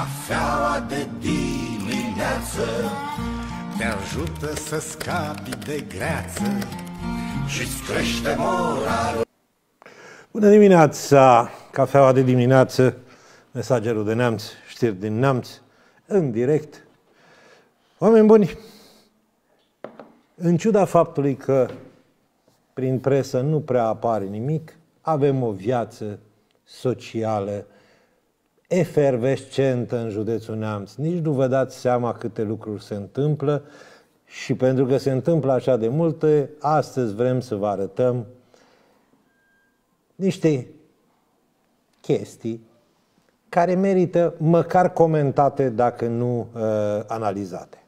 Cafeaua de dimineață Te ajută să scapi de greață și îți crește moralul Bună dimineața! Cafeaua de dimineață, mesagerul de neamț, știri din neamț, în direct. Oameni buni, în ciuda faptului că prin presă nu prea apare nimic, avem o viață socială efervescentă în județul Neamț. Nici nu vă dați seama câte lucruri se întâmplă și pentru că se întâmplă așa de multe, astăzi vrem să vă arătăm niște chestii care merită măcar comentate, dacă nu uh, analizate.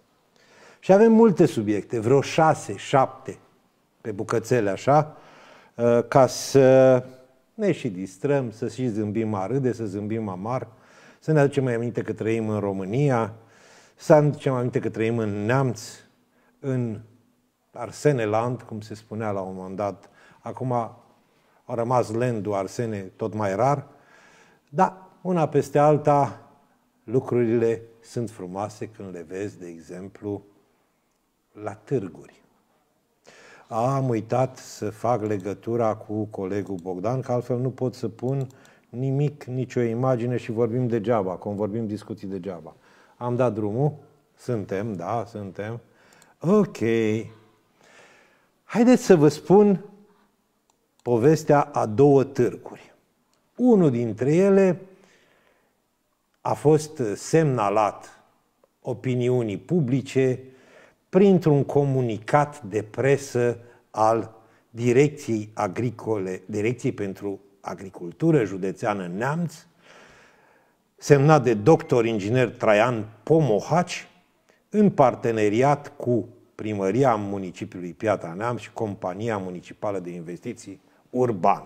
Și avem multe subiecte, vreo șase, șapte, pe bucățele așa, uh, ca să ne și distrăm, să și zâmbim a râde, să zâmbim amar, uh, să ne aducem mai aminte că trăim în România, să ne aducem aminte că trăim în Neamț, în Arseneland, cum se spunea la un moment dat. Acum a rămas lendul Arsene tot mai rar, dar una peste alta lucrurile sunt frumoase când le vezi, de exemplu, la târguri. Am uitat să fac legătura cu colegul Bogdan, că altfel nu pot să pun nimic, nicio imagine și vorbim degeaba, cum vorbim discuții degeaba. Am dat drumul, suntem, da, suntem. Ok. Haideți să vă spun povestea a două târguri. Unul dintre ele a fost semnalat opiniunii publice printr-un comunicat de presă al Direcției Agricole, Direcției pentru Agricultură Județeană Neamț, semnat de doctor inginer Traian Pomohaci, în parteneriat cu Primăria Municipiului Piatra Neam și Compania Municipală de Investiții Urban,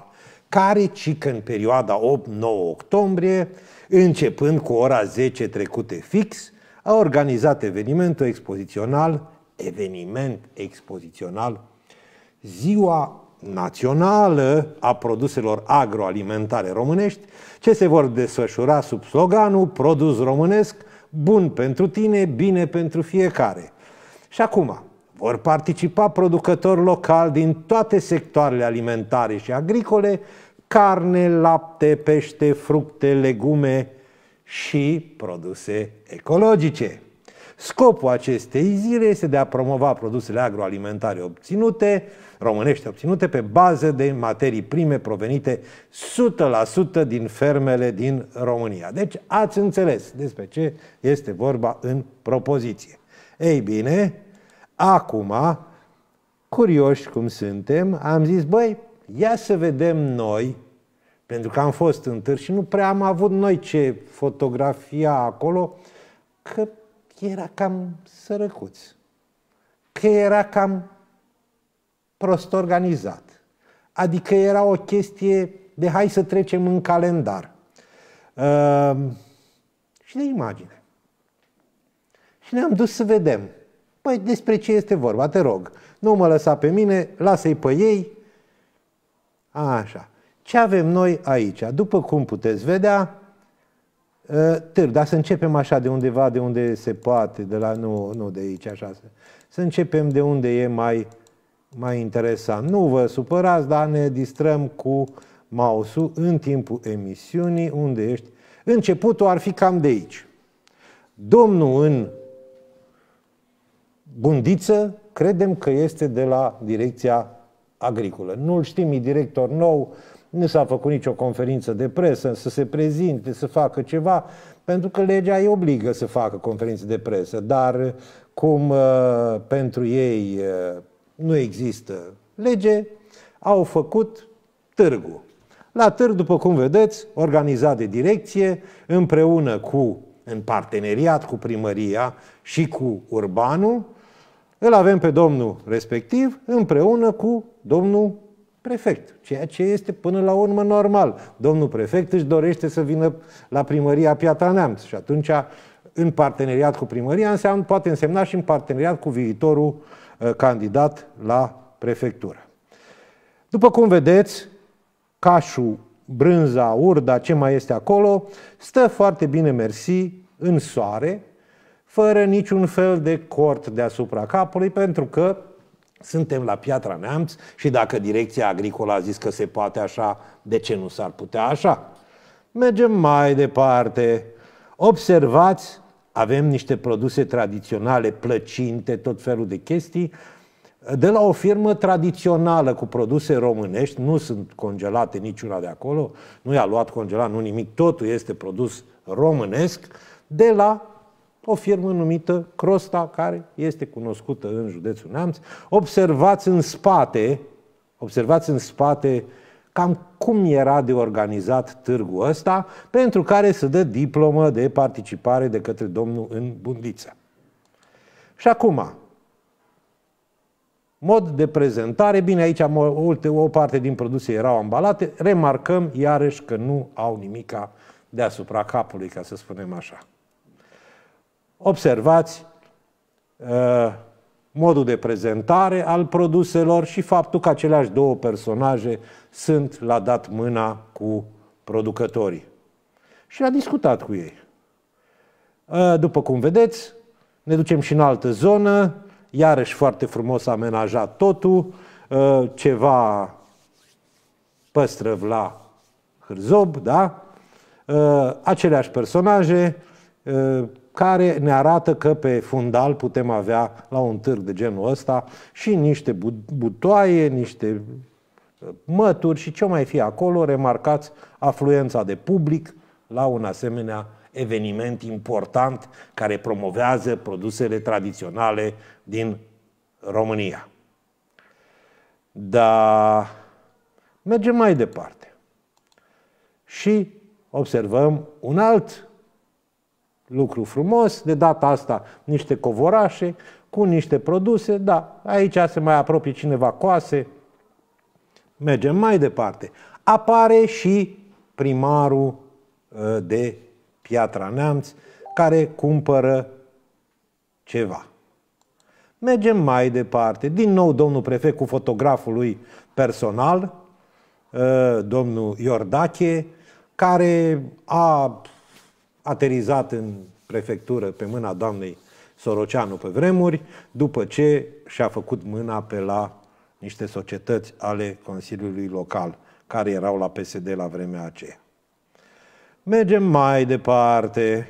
care, ci că în perioada 8-9 octombrie, începând cu ora 10 trecute fix, a organizat evenimentul expozițional, eveniment expozițional, Ziua națională a produselor agroalimentare românești, ce se vor desfășura sub sloganul Produs românesc, bun pentru tine, bine pentru fiecare. Și acum, vor participa producători locali din toate sectoarele alimentare și agricole, carne, lapte, pește, fructe, legume și produse ecologice. Scopul acestei zile este de a promova produsele agroalimentare obținute, românești obținute, pe bază de materii prime provenite 100% din fermele din România. Deci ați înțeles despre ce este vorba în propoziție. Ei bine, acum, curioși cum suntem, am zis, băi, ia să vedem noi, pentru că am fost în târg și nu prea am avut noi ce fotografia acolo, că că era cam sărăcuț, că era cam prost organizat. Adică era o chestie de hai să trecem în calendar uh, și de imagine. Și ne-am dus să vedem. Păi despre ce este vorba, te rog. Nu mă lăsa pe mine, lasă-i pe ei. A, așa. Ce avem noi aici? După cum puteți vedea, Ă, târg, dar să începem așa de undeva, de unde se poate, de la, nu, nu de aici, așa. Să, să începem de unde e mai, mai interesant. Nu vă supărați, dar ne distrăm cu mouse în timpul emisiunii, unde ești. Începutul ar fi cam de aici. Domnul în bundiță, credem că este de la direcția agricolă. Nu-l știm, e director nou, nu s-a făcut nicio conferință de presă să se prezinte, să facă ceva, pentru că legea îi obligă să facă conferințe de presă. Dar cum uh, pentru ei uh, nu există lege, au făcut târgul. La târg, după cum vedeți, organizat de direcție, împreună cu, în parteneriat cu primăria și cu urbanul, îl avem pe domnul respectiv împreună cu domnul prefect, ceea ce este până la urmă normal. Domnul prefect își dorește să vină la primăria Piatra Neamț și atunci în parteneriat cu primăria înseamnă, poate însemna și în parteneriat cu viitorul uh, candidat la prefectură. După cum vedeți, Cașu, Brânza, Urda, ce mai este acolo, stă foarte bine mersi în soare, fără niciun fel de cort deasupra capului, pentru că suntem la Piatra Neamț și dacă direcția agricolă a zis că se poate așa, de ce nu s-ar putea așa? Mergem mai departe. Observați, avem niște produse tradiționale, plăcinte, tot felul de chestii, de la o firmă tradițională cu produse românești, nu sunt congelate niciuna de acolo, nu i-a luat congelat, nu nimic, totul este produs românesc, de la o firmă numită Crosta, care este cunoscută în județul Neamț. Observați în spate, observați în spate cam cum era de organizat târgul ăsta, pentru care se dă diplomă de participare de către domnul în bundiță. Și acum, mod de prezentare, bine, aici o parte din produse erau ambalate, remarcăm iarăși că nu au nimica deasupra capului, ca să spunem așa. Observați uh, modul de prezentare al produselor și faptul că aceleași două personaje sunt la dat mâna cu producătorii. Și a discutat cu ei. Uh, după cum vedeți, ne ducem și în altă zonă, iarăși foarte frumos amenajat totul, uh, ceva păstrăv la hârzob, da? Uh, aceleași personaje, uh, care ne arată că pe fundal putem avea la un târg de genul ăsta și niște butoaie, niște uh, mături și ce mai fi acolo, remarcați afluența de public la un asemenea eveniment important care promovează produsele tradiționale din România. Dar mergem mai departe și observăm un alt lucru frumos, de data asta niște covorașe cu niște produse, da, aici se mai apropie cineva coase, mergem mai departe. Apare și primarul ă, de Piatra Neamț, care cumpără ceva. Mergem mai departe. Din nou, domnul prefect cu fotograful lui personal, ă, domnul Iordache, care a aterizat în prefectură pe mâna doamnei Soroceanu pe vremuri, după ce și-a făcut mâna pe la niște societăți ale Consiliului Local, care erau la PSD la vremea aceea. Mergem mai departe.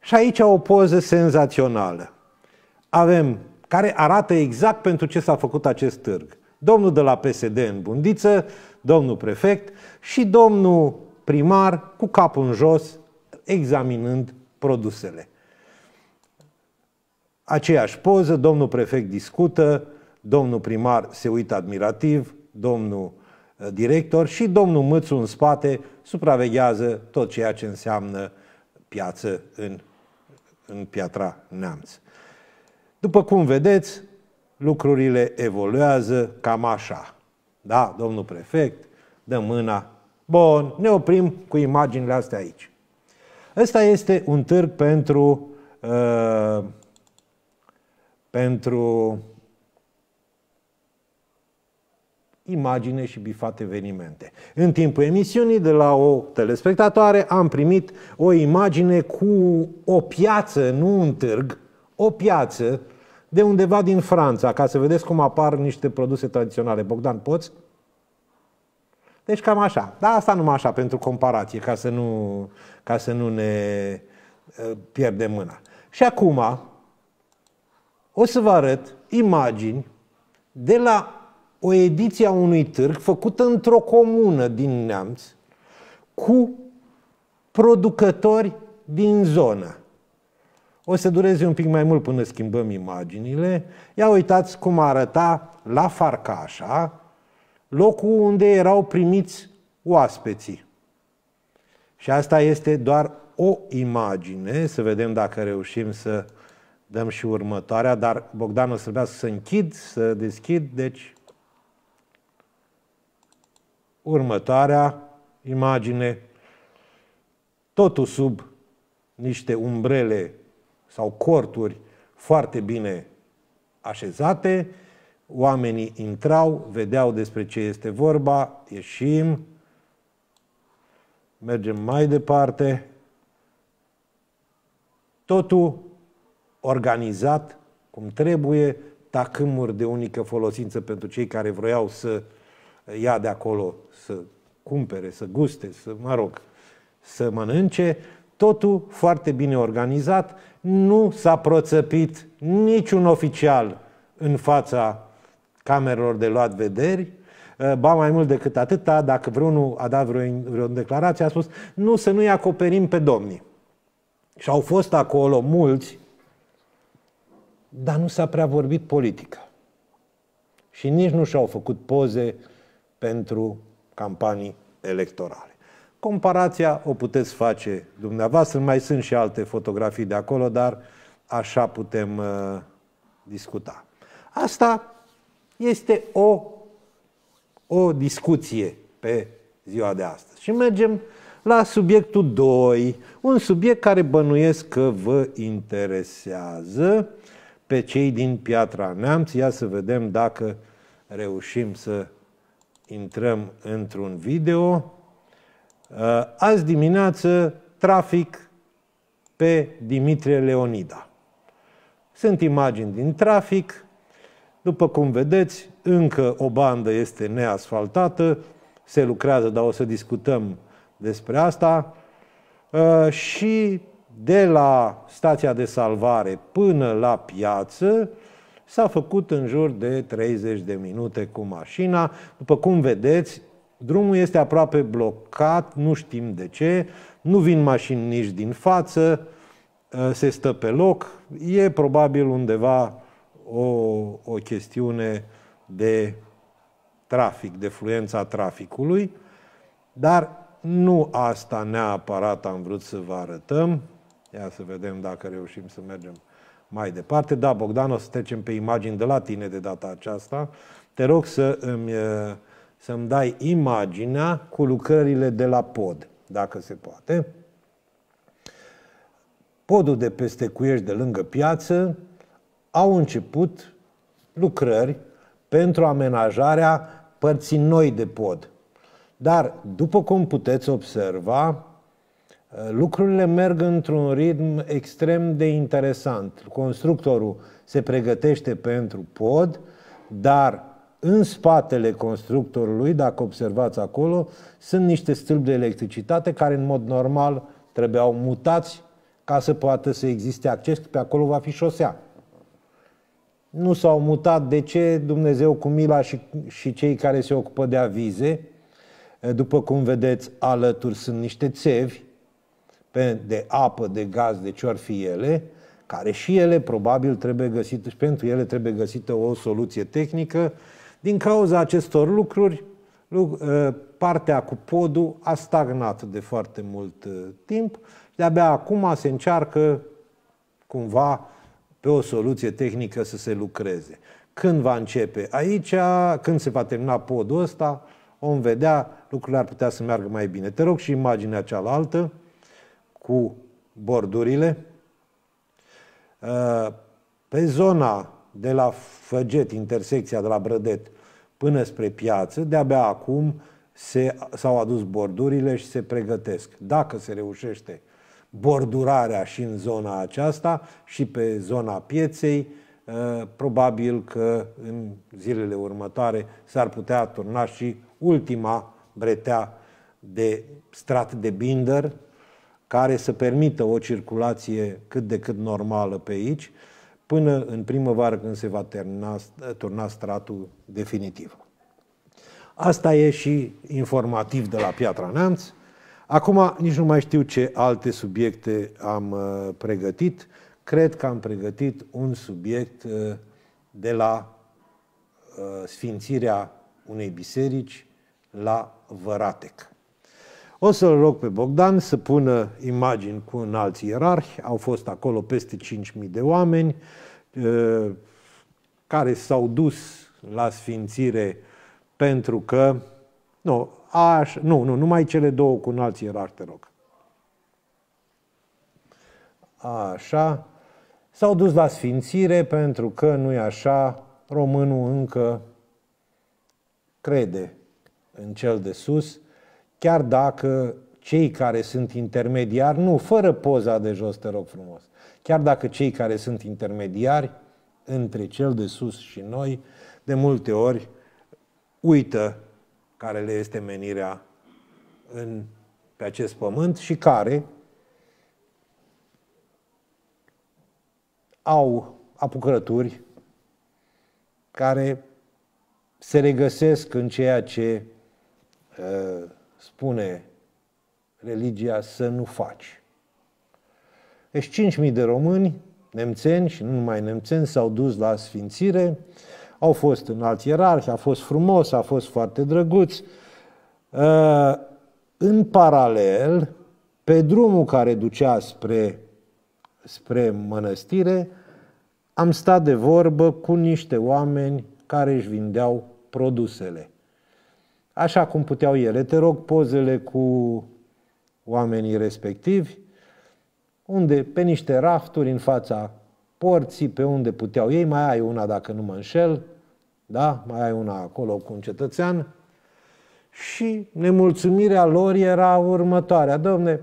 Și aici o poză senzațională. Avem, care arată exact pentru ce s-a făcut acest târg. Domnul de la PSD în bundiță, domnul prefect și domnul primar cu capul în jos, examinând produsele. Aceeași poză, domnul prefect discută, domnul primar se uită admirativ, domnul uh, director și domnul Mățu în spate supraveghează tot ceea ce înseamnă piață în, în Piatra Neamț. După cum vedeți, lucrurile evoluează cam așa. Da, domnul prefect, dă mâna. Bun, ne oprim cu imaginile astea aici. Ăsta este un târg pentru, uh, pentru imagine și bifat evenimente. În timpul emisiunii de la o telespectatoare am primit o imagine cu o piață, nu un târg, o piață de undeva din Franța, ca să vedeți cum apar niște produse tradiționale. Bogdan, poți? Deci cam așa. Dar asta numai așa pentru comparație, ca să nu, ca să nu ne uh, pierdem mâna. Și acum o să vă arăt imagini de la o ediție a unui târg făcută într-o comună din Neamț cu producători din zonă. O să dureze un pic mai mult până schimbăm imaginile. Ia uitați cum arăta la Farcașa, locul unde erau primiți oaspeții. Și asta este doar o imagine, să vedem dacă reușim să dăm și următoarea, dar Bogdan o să să închid, să deschid, deci următoarea imagine, totul sub niște umbrele sau corturi foarte bine așezate, oamenii intrau, vedeau despre ce este vorba, ieșim, mergem mai departe. Totul organizat cum trebuie, tacâmuri de unică folosință pentru cei care vroiau să ia de acolo, să cumpere, să guste, să, mă rog, să mănânce, totul foarte bine organizat, nu s-a proțăpit niciun oficial în fața camerelor de luat vederi, uh, ba mai mult decât atâta, dacă vreunul a dat vreo, vreo declarație, a spus nu, să nu-i acoperim pe domnii. Și au fost acolo mulți, dar nu s-a prea vorbit politică. Și nici nu și-au făcut poze pentru campanii electorale. Comparația o puteți face dumneavoastră, mai sunt și alte fotografii de acolo, dar așa putem uh, discuta. Asta este o, o discuție pe ziua de astăzi. Și mergem la subiectul 2, un subiect care bănuiesc că vă interesează pe cei din Piatra Neamț. Ia să vedem dacă reușim să intrăm într-un video. Uh, azi dimineață, trafic pe Dimitrie Leonida. Sunt imagini din trafic, după cum vedeți, încă o bandă este neasfaltată, se lucrează, dar o să discutăm despre asta. Uh, și de la stația de salvare până la piață s-a făcut în jur de 30 de minute cu mașina. După cum vedeți, drumul este aproape blocat, nu știm de ce, nu vin mașini nici din față, uh, se stă pe loc, e probabil undeva o, o chestiune de trafic, de fluența traficului, dar nu asta neapărat am vrut să vă arătăm. Ia să vedem dacă reușim să mergem mai departe. Da, Bogdan, o să trecem pe imagini de la tine de data aceasta. Te rog să îmi, să-mi dai imaginea cu lucrările de la pod, dacă se poate. Podul de peste Cuiești, de lângă piață, au început lucrări pentru amenajarea părții noi de pod. Dar, după cum puteți observa, lucrurile merg într-un ritm extrem de interesant. Constructorul se pregătește pentru pod, dar în spatele constructorului, dacă observați acolo, sunt niște stâlpi de electricitate care în mod normal trebuiau mutați ca să poată să existe acces, pe acolo va fi șosea nu s-au mutat. De ce Dumnezeu cu mila și, și cei care se ocupă de avize, după cum vedeți, alături sunt niște țevi de apă, de gaz, de ce ar fi ele, care și ele probabil trebuie găsit, și pentru ele trebuie găsită o soluție tehnică. Din cauza acestor lucruri, partea cu podul a stagnat de foarte mult timp. De-abia acum se încearcă cumva pe o soluție tehnică să se lucreze. Când va începe? Aici, când se va termina podul ăsta, vom vedea, lucrurile ar putea să meargă mai bine. Te rog și imaginea cealaltă cu bordurile. Uh, pe zona de la Făget, intersecția de la Brădet, până spre piață, de-abia acum se, s-au adus bordurile și se pregătesc. Dacă se reușește bordurarea și în zona aceasta și pe zona pieței. Uh, probabil că în zilele următoare s-ar putea turna și ultima bretea de strat de binder care să permită o circulație cât de cât normală pe aici până în primăvară când se va termina, turna stratul definitiv. Asta e și informativ de la Piatra Neamț. Acum nici nu mai știu ce alte subiecte am uh, pregătit. Cred că am pregătit un subiect uh, de la uh, sfințirea unei biserici la Văratec. O să-l rog pe Bogdan să pună imagini cu un alți ierarhi. Au fost acolo peste 5.000 de oameni care s-au dus la sfințire pentru că nu, Așa, nu, nu, numai cele două cu un alt te rog. Așa. S-au dus la sfințire pentru că, nu e așa, românul încă crede în cel de sus, chiar dacă cei care sunt intermediari, nu, fără poza de jos, te rog frumos, chiar dacă cei care sunt intermediari între cel de sus și noi, de multe ori uită care le este menirea în, pe acest pământ și care au apucături care se regăsesc în ceea ce uh, spune religia să nu faci. Deci 5.000 de români, nemțeni și nu numai nemțeni, s-au dus la sfințire, au fost în alți ierarhi, a fost frumos, a fost foarte drăguț. Uh, în paralel, pe drumul care ducea spre, spre mănăstire, am stat de vorbă cu niște oameni care își vindeau produsele. Așa cum puteau ele. Te rog pozele cu oamenii respectivi, unde pe niște rafturi în fața porții, pe unde puteau ei, mai ai una dacă nu mă înșel, da? mai ai una acolo cu un cetățean, și nemulțumirea lor era următoarea. Domne,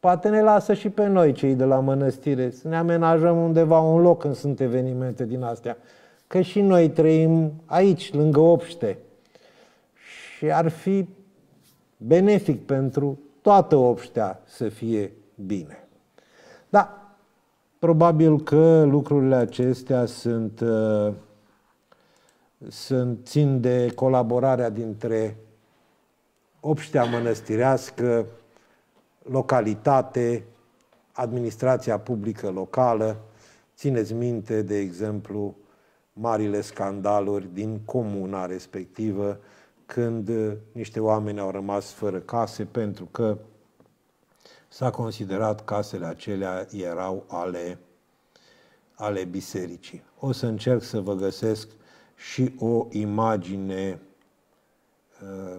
poate ne lasă și pe noi cei de la mănăstire să ne amenajăm undeva un loc când sunt evenimente din astea. Că și noi trăim aici, lângă obște. Și ar fi benefic pentru toată obștea să fie bine. Da, probabil că lucrurile acestea sunt uh, sunt, țin de colaborarea dintre obștea mănăstirească, localitate, administrația publică locală. Țineți minte, de exemplu, marile scandaluri din comuna respectivă, când niște oameni au rămas fără case pentru că s-a considerat casele acelea erau ale, ale bisericii. O să încerc să vă găsesc și o imagine uh,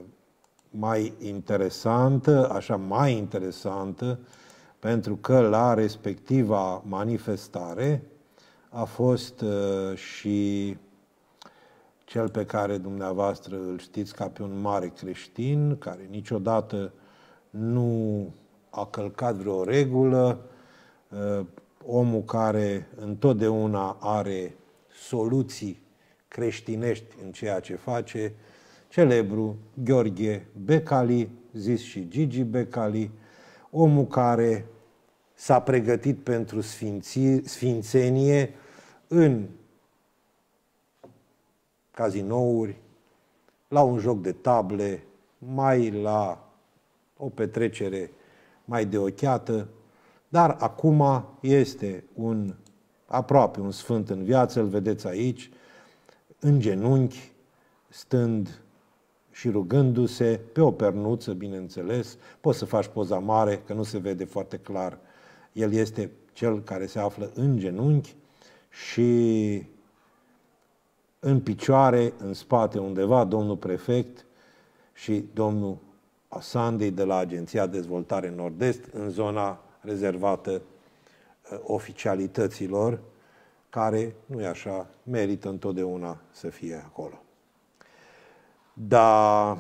mai interesantă, așa mai interesantă, pentru că la respectiva manifestare a fost uh, și cel pe care dumneavoastră îl știți ca pe un mare creștin, care niciodată nu a călcat vreo regulă, uh, omul care întotdeauna are soluții creștinești în ceea ce face, celebru Gheorghe Becali, zis și Gigi Becali, omul care s-a pregătit pentru sfinții, sfințenie în cazinouri, la un joc de table, mai la o petrecere mai de ochiată, dar acum este un aproape un sfânt în viață, îl vedeți aici, în genunchi, stând și rugându-se pe o pernuță, bineînțeles, poți să faci poza mare, că nu se vede foarte clar. El este cel care se află în genunchi și în picioare, în spate undeva, domnul prefect și domnul Asandei de la Agenția Dezvoltare Nord-Est, în zona rezervată eh, oficialităților, care, nu e așa, merită întotdeauna să fie acolo. Dar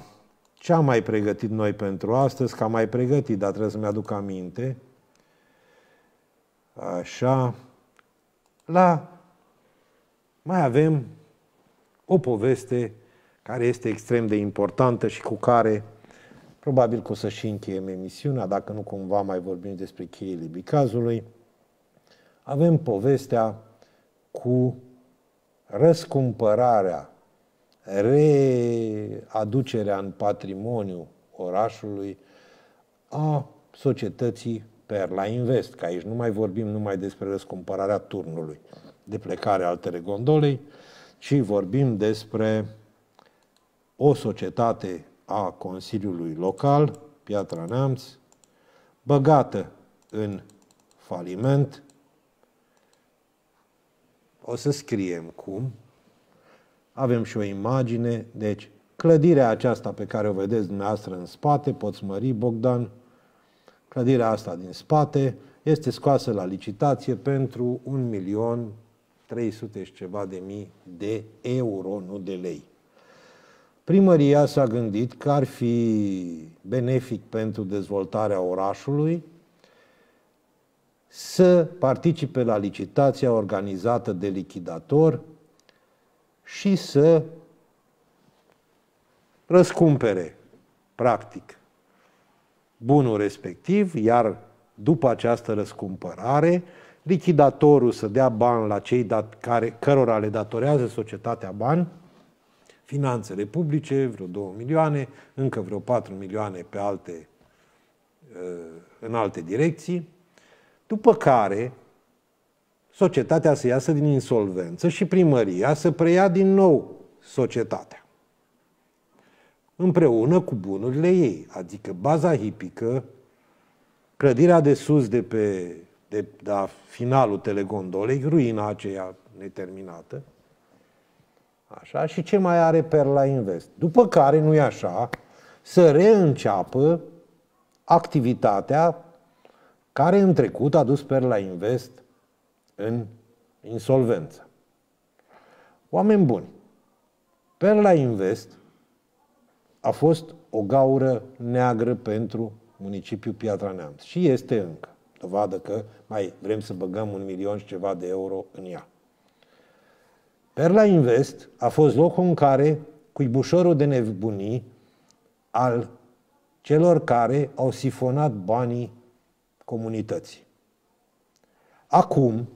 ce am mai pregătit noi pentru astăzi? Că am mai pregătit, dar trebuie să-mi aduc aminte. Așa. La... Mai avem o poveste care este extrem de importantă și cu care probabil că o să și încheiem emisiunea, dacă nu cumva mai vorbim despre cheile bicazului. Avem povestea cu răscumpărarea, readucerea în patrimoniu orașului a societății Perla Invest, că aici nu mai vorbim numai despre răscumpărarea turnului de plecare al Teregondolei, ci vorbim despre o societate a Consiliului Local, Piatra Neamț, băgată în faliment, o să scriem cum. Avem și o imagine, deci clădirea aceasta pe care o vedeți dumneavoastră în spate, poți mări, Bogdan, clădirea asta din spate este scoasă la licitație pentru 1 milion 300 și ceva de mii de euro, nu de lei. Primăria s-a gândit că ar fi benefic pentru dezvoltarea orașului să participe la licitația organizată de lichidator și să răscumpere, practic, bunul respectiv, iar după această răscumpărare, lichidatorul să dea bani la cei dat, care, cărora le datorează societatea bani, finanțele publice, vreo 2 milioane, încă vreo 4 milioane pe alte, uh, în alte direcții, după care, societatea să iasă din insolvență și primăria să preia din nou societatea. Împreună cu bunurile ei, adică baza hipică, clădirea de sus de pe de, de da, finalul telegondolei, ruina aceea neterminată, Așa? Și ce mai are Perla Invest? După care, nu-i așa, să reînceapă activitatea care în trecut a dus Perla Invest în insolvență. Oameni buni, Perla Invest a fost o gaură neagră pentru municipiul Piatra Neamț și este încă. Dovadă că mai vrem să băgăm un milion și ceva de euro în ea. Perla Invest a fost locul în care cuibușorul de nebunii al celor care au sifonat banii comunității. Acum,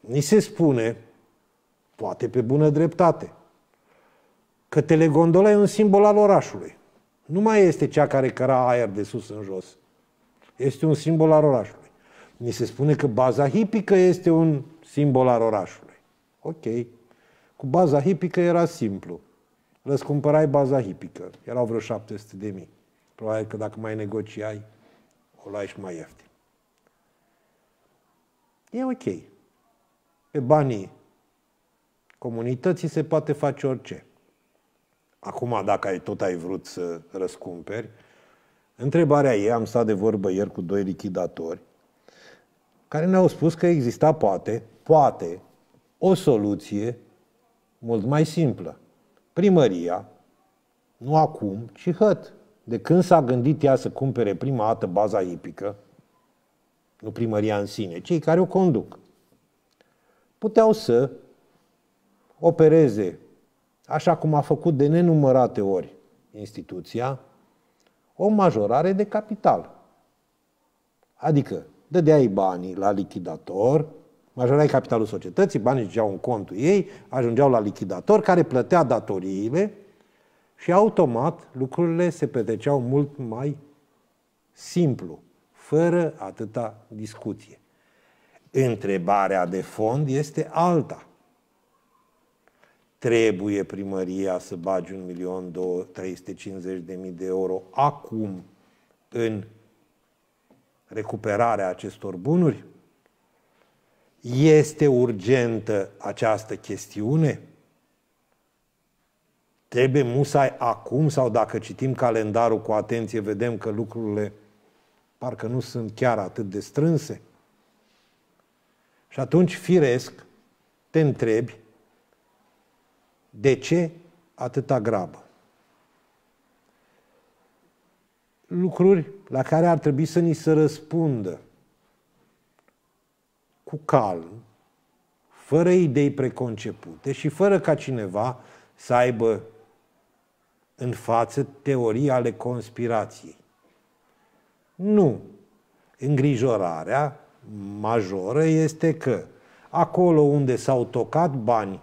ni se spune, poate pe bună dreptate, că telegondola e un simbol al orașului. Nu mai este cea care căra aer de sus în jos. Este un simbol al orașului. Ni se spune că baza hipică este un simbol al orașului. Ok. Cu baza hipică era simplu. Răscumpărai baza hipică. Erau vreo 700 de mii. Probabil că dacă mai negociai, o și mai ieftin. E ok. Pe banii comunității se poate face orice. Acum, dacă ai, tot ai vrut să răscumperi, întrebarea e, am stat de vorbă ieri cu doi lichidatori, care ne-au spus că exista poate, poate, o soluție mult mai simplă. Primăria, nu acum, ci hăt de când s-a gândit ea să cumpere prima dată baza ipică, nu primăria în sine, cei care o conduc, puteau să opereze, așa cum a făcut de nenumărate ori instituția, o majorare de capital. Adică dădeai banii la lichidator, majorai capitalul societății, banii ziceau în contul ei, ajungeau la lichidator, care plătea datoriile și automat lucrurile se petreceau mult mai simplu, fără atâta discuție. Întrebarea de fond este alta. Trebuie primăria să bagi 1.350.000 de euro acum în recuperarea acestor bunuri? Este urgentă această chestiune? Trebuie musai acum sau dacă citim calendarul cu atenție, vedem că lucrurile parcă nu sunt chiar atât de strânse? Și atunci, firesc, te întrebi de ce atâta grabă? Lucruri la care ar trebui să ni se răspundă cu calm, fără idei preconcepute și fără ca cineva să aibă în față teorii ale conspirației. Nu. Îngrijorarea majoră este că acolo unde s-au tocat bani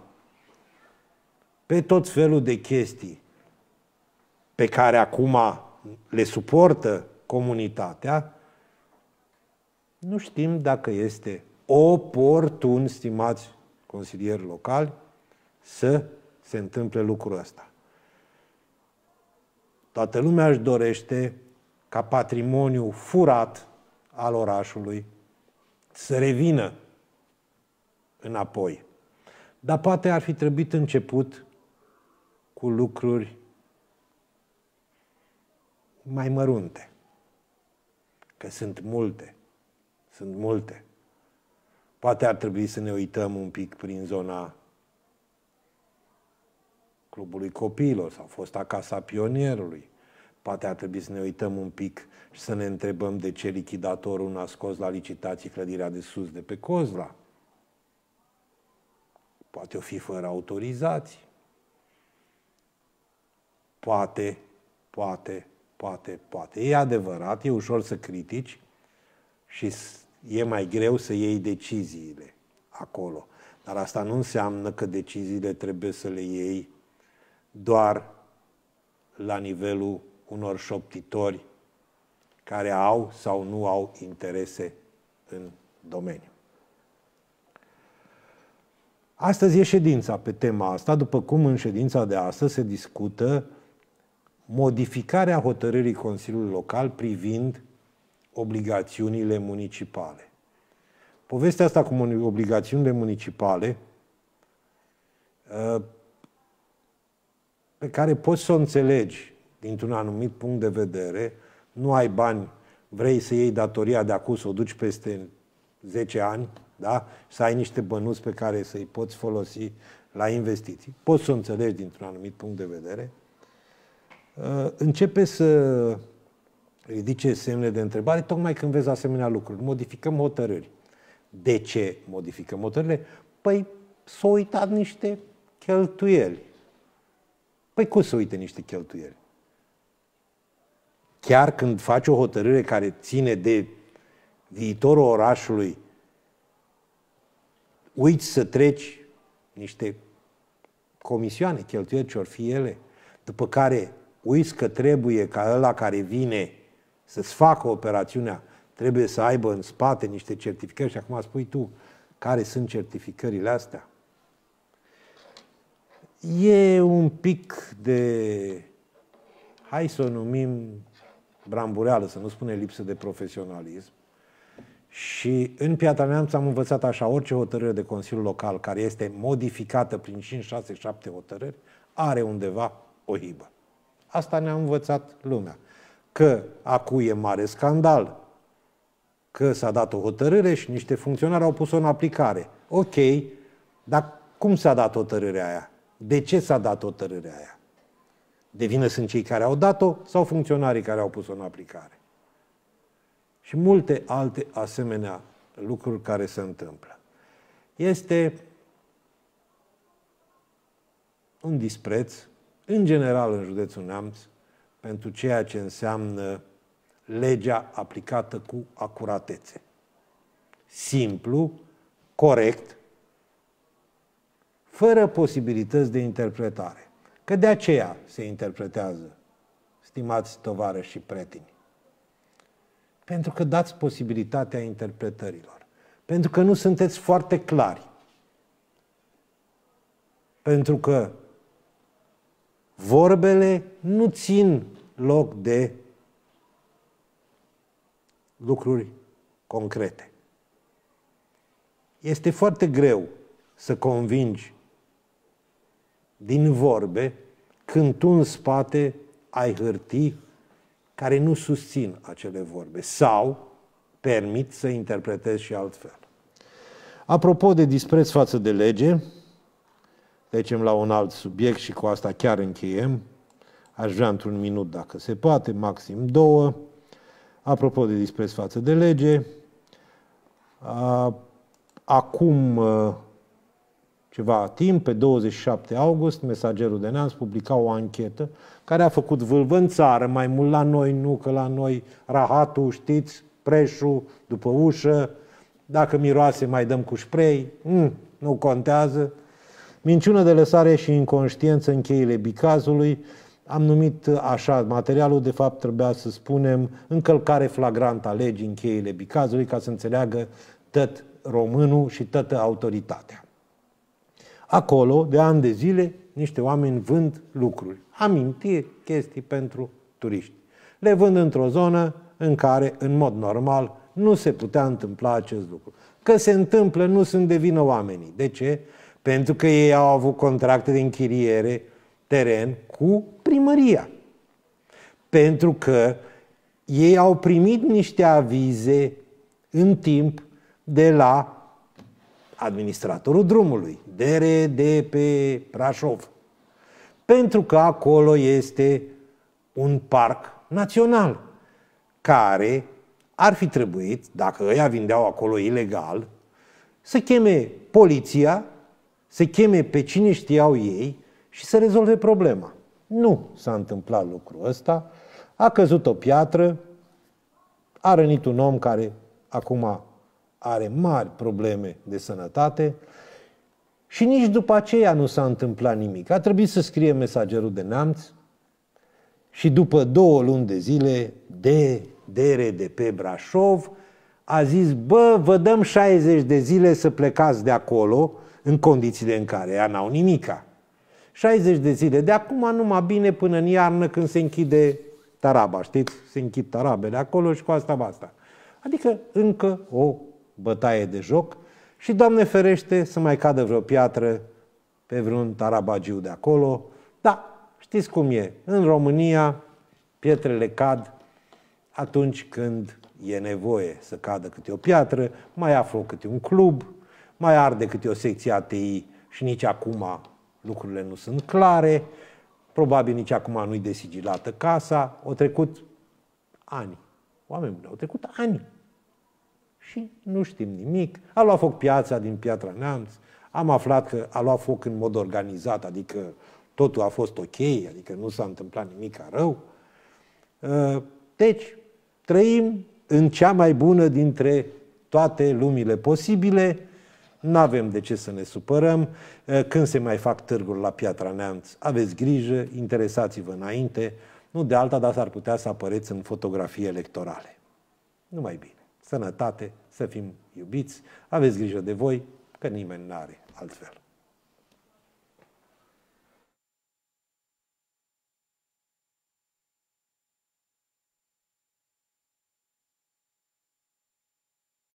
pe tot felul de chestii pe care acum le suportă comunitatea, nu știm dacă este oportun, stimați consilieri locali, să se întâmple lucrul ăsta. Toată lumea își dorește ca patrimoniu furat al orașului să revină înapoi. Dar poate ar fi trebuit început cu lucruri mai mărunte. Că sunt multe. Sunt multe. Poate ar trebui să ne uităm un pic prin zona Clubului Copiilor sau fosta Casa Pionierului. Poate ar trebui să ne uităm un pic și să ne întrebăm de ce lichidatorul n-a scos la licitații clădirea de sus de pe Cozla. Poate o fi fără autorizații. Poate, poate, poate, poate. E adevărat, e ușor să critici și e mai greu să iei deciziile acolo. Dar asta nu înseamnă că deciziile trebuie să le iei doar la nivelul unor șoptitori care au sau nu au interese în domeniu. Astăzi e ședința pe tema asta, după cum în ședința de astăzi se discută modificarea hotărârii Consiliului Local privind obligațiunile municipale. Povestea asta cu obligațiunile municipale ă, pe care poți să o înțelegi dintr-un anumit punct de vedere, nu ai bani, vrei să iei datoria de acum, să o duci peste 10 ani, da? să ai niște bănuți pe care să-i poți folosi la investiții. Poți să o înțelegi dintr-un anumit punct de vedere. Uh, începe să ridice semne de întrebare tocmai când vezi asemenea lucruri. Modificăm hotărâri. De ce modificăm hotărârile? Păi s-au uitat niște cheltuieli Păi cum să uite niște cheltuieli? Chiar când faci o hotărâre care ține de viitorul orașului, uiți să treci niște comisioane, cheltuieli ce or fi ele, după care uiți că trebuie ca ăla care vine să-ți facă operațiunea, trebuie să aibă în spate niște certificări și acum spui tu care sunt certificările astea. E un pic de, hai să o numim brambureală, să nu spune lipsă de profesionalism. Și în Piatra Neamț am învățat așa, orice hotărâre de Consiliul Local care este modificată prin 5, 6, 7 hotărâri, are undeva o hibă. Asta ne-a învățat lumea. Că acu e mare scandal, că s-a dat o hotărâre și niște funcționari au pus-o în aplicare. Ok, dar cum s-a dat hotărârea aia? De ce s-a dat hotărârea aia? De vină sunt cei care au dat-o sau funcționarii care au pus-o în aplicare? Și multe alte asemenea lucruri care se întâmplă. Este un dispreț, în general în județul Neamț, pentru ceea ce înseamnă legea aplicată cu acuratețe. Simplu, corect, fără posibilități de interpretare. Că de aceea se interpretează, stimați tovară și prieteni. Pentru că dați posibilitatea interpretărilor. Pentru că nu sunteți foarte clari. Pentru că vorbele nu țin loc de lucruri concrete. Este foarte greu să convingi din vorbe, când tu în spate ai hârtii care nu susțin acele vorbe sau permit să interpretezi și altfel. Apropo de dispreț față de lege, trecem la un alt subiect și cu asta chiar încheiem. Aș vrea într-un minut, dacă se poate, maxim două. Apropo de dispreț față de lege, acum ceva timp, pe 27 august, mesagerul de neamț publica o anchetă care a făcut vâlvă în țară, mai mult la noi nu, că la noi rahatul, știți, preșul, după ușă, dacă miroase mai dăm cu spray, mm, nu contează. Minciună de lăsare și inconștiență în cheile bicazului, am numit așa, materialul de fapt trebuia să spunem încălcare flagrantă a legii în cheile bicazului ca să înțeleagă tot românul și toată autoritatea. Acolo, de ani de zile, niște oameni vând lucruri, amintiri, chestii pentru turiști. Le vând într-o zonă în care, în mod normal, nu se putea întâmpla acest lucru. Că se întâmplă, nu sunt de vină oamenii. De ce? Pentru că ei au avut contracte de închiriere, teren, cu primăria. Pentru că ei au primit niște avize în timp de la administratorul drumului, DRDP Prașov, Pentru că acolo este un parc național care ar fi trebuit, dacă ăia vindeau acolo ilegal, să cheme poliția, să cheme pe cine știau ei și să rezolve problema. Nu s-a întâmplat lucrul ăsta. A căzut o piatră, a rănit un om care acum are mari probleme de sănătate și nici după aceea nu s-a întâmplat nimic. A trebuit să scrie mesagerul de neamț și după două luni de zile de de pe Brașov a zis, bă, vă dăm 60 de zile să plecați de acolo în condițiile în care ea n-au nimica. 60 de zile. De acum numai bine până în iarnă când se închide taraba, știți? Se închid tarabele acolo și cu asta basta. Adică încă o bătaie de joc și, Doamne ferește, să mai cadă vreo piatră pe vreun tarabagiu de acolo. Da, știți cum e. În România pietrele cad atunci când e nevoie să cadă câte o piatră, mai află câte un club, mai arde câte o secție ATI și nici acum lucrurile nu sunt clare, probabil nici acum nu-i desigilată casa, au trecut ani. Oameni buni, au trecut ani și nu știm nimic. A luat foc piața din Piatra Neamț, am aflat că a luat foc în mod organizat, adică totul a fost ok, adică nu s-a întâmplat nimic rău. Uh, deci, trăim în cea mai bună dintre toate lumile posibile, nu avem de ce să ne supărăm. Uh, când se mai fac târguri la Piatra Neamț, aveți grijă, interesați-vă înainte, nu de alta, dar s-ar putea să apăreți în fotografii electorale. Numai bine sănătate, să fim iubiți, aveți grijă de voi, că nimeni nu are altfel.